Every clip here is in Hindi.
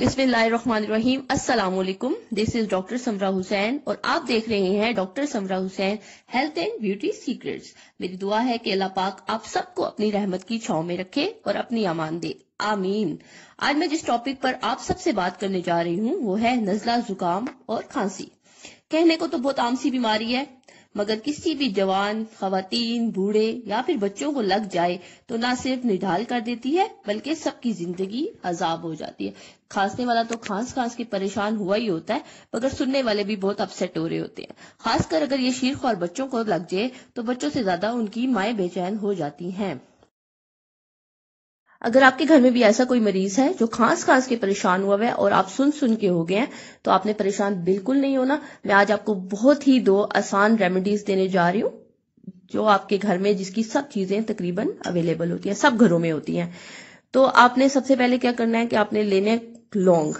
बिस्मिल्लाहिर्रहमानिर्रहीम अस्सलाम वालेकुम this is doctor Samra Hussain और आप देख रहे हैं doctor Samra Hussain health and beauty secrets मेरी दुआ है कि अल्लाह पाक आप सबको अपनी रहमत की छाव में रखे और अपनी अमान दे आमीन आज मैं जिस टॉपिक पर आप सबसे बात करने जा रही हूँ वो है नजला जुकाम और खांसी कहने को तो बहुत आम सी बीमारी है मगर किसी भी जवान खातन बूढ़े या फिर बच्चों को लग जाए तो ना सिर्फ निढाल कर देती है बल्कि सबकी जिंदगी अजाब हो जाती है खांसने वाला तो खांस खांस के परेशान हुआ ही होता है मगर सुनने वाले भी बहुत अपसेट हो रहे होते हैं खासकर अगर ये शीर्ख और बच्चों को लग जाए तो बच्चों से ज्यादा उनकी माए बेचैन हो जाती हैं अगर आपके घर में भी ऐसा कोई मरीज है जो खांस खांस के परेशान हुआ है और आप सुन सुन के हो गए हैं तो आपने परेशान बिल्कुल नहीं होना मैं आज आपको बहुत ही दो आसान रेमेडीज देने जा रही हूं जो आपके घर में जिसकी सब चीजें तकरीबन अवेलेबल होती हैं सब घरों में होती हैं तो आपने सबसे पहले क्या करना है कि आपने लेने लौंग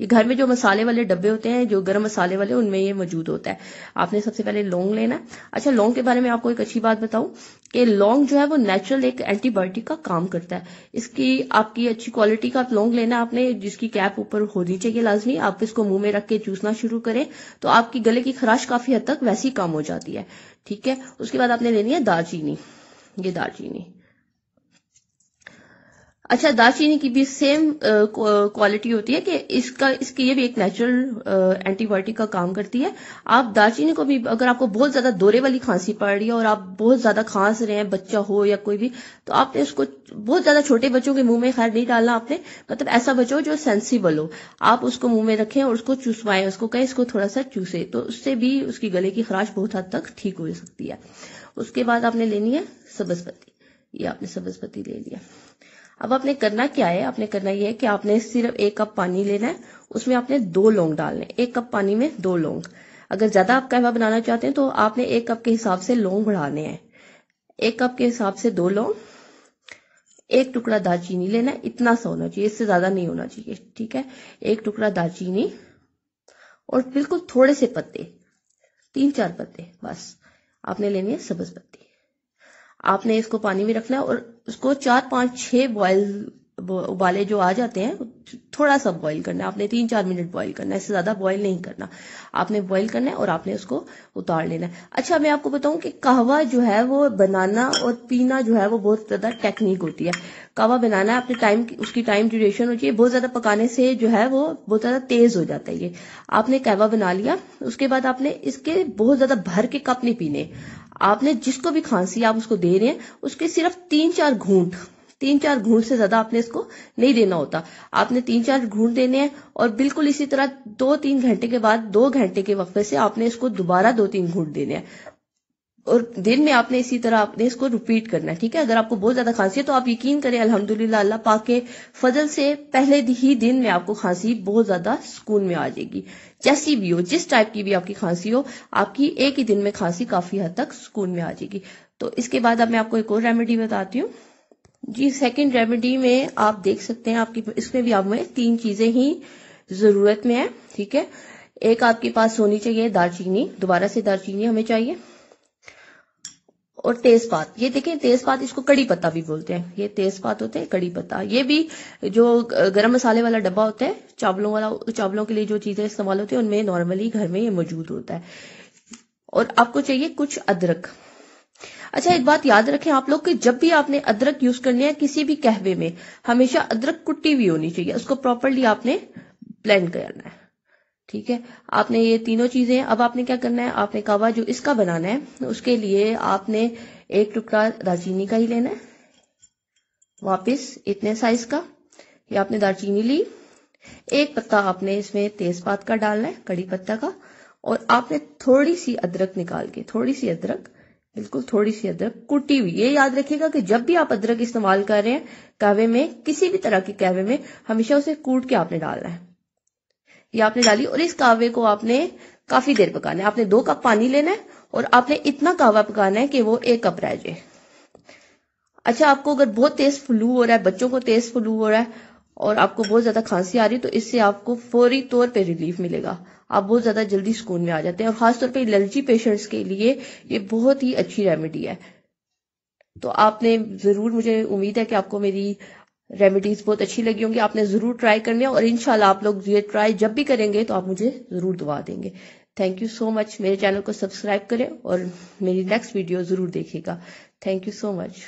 ये घर में जो मसाले वाले डब्बे होते हैं जो गर्म मसाले वाले उनमें ये मौजूद होता है आपने सबसे पहले लौंग लेना है अच्छा लौंग के बारे में आपको एक अच्छी बात बताऊं कि लौंग जो है वो नेचुरल एक एंटीबायोटिक का काम करता है इसकी आपकी अच्छी क्वालिटी का लौंग लेना आपने जिसकी कैप ऊपर होनी चाहिए लाजमी आप इसको मुंह में रख के चूसना शुरू करें तो आपकी गले की खराश काफी हद तक वैसी कम हो जाती है ठीक है उसके बाद आपने लेनी है दालचीनी ये दालचीनी अच्छा दालचीनी की भी सेम क्वालिटी होती है कि इसका इसकी ये भी एक नेचुरल एंटीबायोटिक का काम करती है आप दालचीनी को भी अगर आपको बहुत ज्यादा दौरे वाली खांसी पड़ रही है और आप बहुत ज्यादा खांस रहे हैं बच्चा हो या कोई भी तो आपने उसको बहुत ज्यादा छोटे बच्चों के मुंह में खैर नहीं डालना आपने मतलब ऐसा बच्चा जो सेंसिबल हो आप उसको मुंह में रखें और उसको चूसवाएं उसको कहें इसको थोड़ा सा चूसे तो उससे भी उसकी गले की खराश बहुत हद तक ठीक हो सकती है उसके बाद आपने लेनी है सबस्पत्ती ये आपने सबसपति ले लिया अब आपने करना क्या है आपने करना यह है कि आपने सिर्फ एक कप पानी लेना है उसमें आपने दो लौंग डालने एक कप पानी में दो लौंग अगर ज्यादा आप कहवा बनाना चाहते हैं तो आपने एक कप के हिसाब से लौंग बढ़ाने हैं एक कप के हिसाब से दो लौंग एक टुकड़ा दालचीनी लेना है इतना सा होना चाहिए इससे ज्यादा नहीं होना चाहिए ठीक है एक टुकड़ा दालचीनी और बिल्कुल थोड़े से पत्ते तीन चार पत्ते बस आपने लेनी है सब्ज पत्ती आपने इसको पानी में रखना है और उसको चार पांच छह बॉयल उबाले जो आ जाते हैं थोड़ा सा बॉईल करना है आपने तीन चार मिनट बॉईल करना है इससे ज़्यादा बॉईल नहीं करना आपने बॉईल करना है और आपने उसको उतार लेना है अच्छा मैं आपको बताऊं कि कहवा जो है वो बनाना और पीना जो है वो बहुत ज़्यादा टेक्निक होती है कहवा बनाना है आपने टाइम उसकी टाइम ड्यूरेशन होती है बहुत ज़्यादा पकाने से जो है वो बहुत ज़्यादा तेज़ हो जाता है ये आपने कहवा बना लिया उसके बाद आपने इसके बहुत ज़्यादा भर के कप नहीं पीने आपने जिसको भी खांसी आप उसको दे रहे हैं उसके सिर्फ तीन चार घूंट तीन चार घूंट से ज्यादा आपने इसको नहीं देना होता आपने तीन चार घूंट देने हैं और बिल्कुल इसी तरह दो तीन घंटे के बाद दो घंटे के वक्त से आपने इसको दोबारा दो तीन घूंट देने हैं और दिन में आपने इसी तरह आपने इसको रिपीट करना है ठीक है अगर आपको बहुत ज्यादा खांसी है तो आप यकीन करें अल्हम्दुलिल्लाह अल्लाह पाक के फजल से पहले ही दिन में आपको खांसी बहुत ज्यादा सुकून में आ जाएगी जैसी भी हो जिस टाइप की भी आपकी खांसी हो आपकी एक ही दिन में खांसी काफी हद तक सुकून में आ जाएगी तो इसके बाद अब मैं आपको एक और रेमेडी बताती हूँ जी सेकंड रेमेडी में आप देख सकते हैं आपकी इसमें भी आप में तीन चीजें ही जरूरत में है ठीक है एक आपके पास होनी चाहिए दालचीनी दोबारा से दालचीनी हमें चाहिए और तेजपात ये देखें तेजपात इसको कड़ी पत्ता भी बोलते हैं ये तेजपात होते हैं कड़ी पत्ता ये भी जो गरम मसाले वाला डब्बा होता है चावलों वाला चावलों के लिए जो चीजें इस्तेमाल होती है उनमें नॉर्मली घर में ये मौजूद होता है और आपको चाहिए कुछ अदरक अच्छा एक बात याद रखें आप लोग कि जब भी आपने अदरक यूज करनी है किसी भी कहवे में हमेशा अदरक कुट्टी हुई होनी चाहिए उसको प्रॉपरली आपने ब्लेंड करना है ठीक है आपने ये तीनों चीजें अब आपने क्या करना है आपने कावा जो इसका बनाना है उसके लिए आपने एक टुकड़ा दालचीनी का ही लेना है वापिस इतने साइज का ये आपने दालचीनी ली एक पत्ता आपने इसमें तेजपात का डालना है कड़ी पत्ता का और आपने थोड़ी सी अदरक निकाल के थोड़ी सी अदरक बिल्कुल थोड़ी सी अदरक कुटी हुई ये याद रखिएगा कि जब भी आप अदरक इस्तेमाल कर रहे हैं कहवे में किसी भी तरह के कहवे में हमेशा उसे कूट के आपने डालना है ये आपने डाली और इस कावे को आपने काफी देर पकाना है आपने दो कप पानी लेना है और आपने इतना कावा पकाना है कि वो एक कप रह जाए अच्छा आपको अगर बहुत तेज फ्लू हो रहा है बच्चों को तेज फ्लू हो रहा है और आपको बहुत ज्यादा खांसी आ रही है तो इससे आपको फौरी तौर पे रिलीफ मिलेगा आप बहुत ज्यादा जल्दी सुकून में आ जाते हैं और खासतौर पे एलर्जी पेशेंट्स के लिए ये बहुत ही अच्छी रेमेडी है तो आपने जरूर मुझे उम्मीद है कि आपको मेरी रेमेडीज बहुत अच्छी लगी होंगी आपने जरूर ट्राई करनी है और इनशाला आप लोग ये ट्राई जब भी करेंगे तो आप मुझे जरूर दुआ देंगे थैंक यू सो मच मेरे चैनल को सब्सक्राइब करें और मेरी नेक्स्ट वीडियो जरूर देखिएगा थैंक यू सो मच